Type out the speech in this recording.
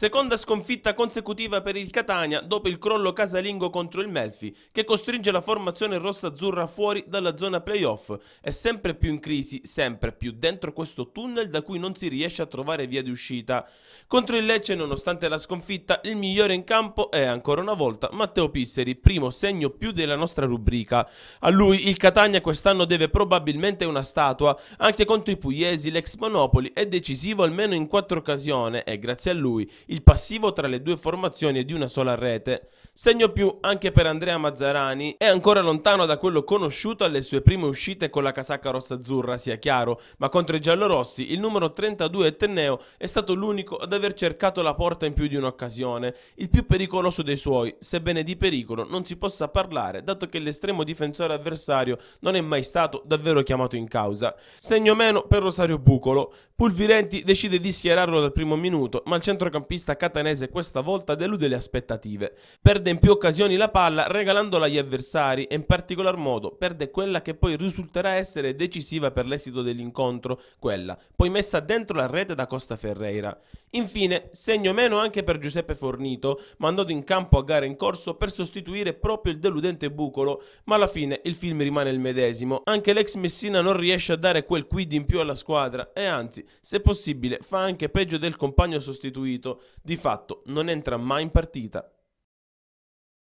Seconda sconfitta consecutiva per il Catania dopo il crollo casalingo contro il Melfi, che costringe la formazione rossa-azzurra fuori dalla zona playoff. È sempre più in crisi, sempre più dentro questo tunnel da cui non si riesce a trovare via di uscita. Contro il Lecce, nonostante la sconfitta, il migliore in campo è ancora una volta Matteo Pisseri, primo segno più della nostra rubrica. A lui il Catania quest'anno deve probabilmente una statua, anche contro i Pugliesi l'ex Monopoli è decisivo almeno in quattro occasioni e grazie a lui il passivo tra le due formazioni è di una sola rete. Segno più anche per Andrea Mazzarani, è ancora lontano da quello conosciuto alle sue prime uscite con la casacca rossa-azzurra, sia chiaro, ma contro i giallorossi il numero 32 Etneo è stato l'unico ad aver cercato la porta in più di un'occasione, il più pericoloso dei suoi, sebbene di pericolo non si possa parlare, dato che l'estremo difensore avversario non è mai stato davvero chiamato in causa. Segno meno per Rosario Bucolo, Pulvirenti decide di schierarlo dal primo minuto, ma il centrocampista regista catanese questa volta delude le aspettative. Perde in più occasioni la palla regalandola agli avversari e in particolar modo perde quella che poi risulterà essere decisiva per l'esito dell'incontro, quella poi messa dentro la rete da Costa Ferreira. Infine, segno meno anche per Giuseppe Fornito, mandato in campo a gara in corso per sostituire proprio il deludente Bucolo, ma alla fine il film rimane il medesimo. Anche l'ex Messina non riesce a dare quel quid in più alla squadra e anzi, se possibile, fa anche peggio del compagno sostituito, di fatto non entra mai in partita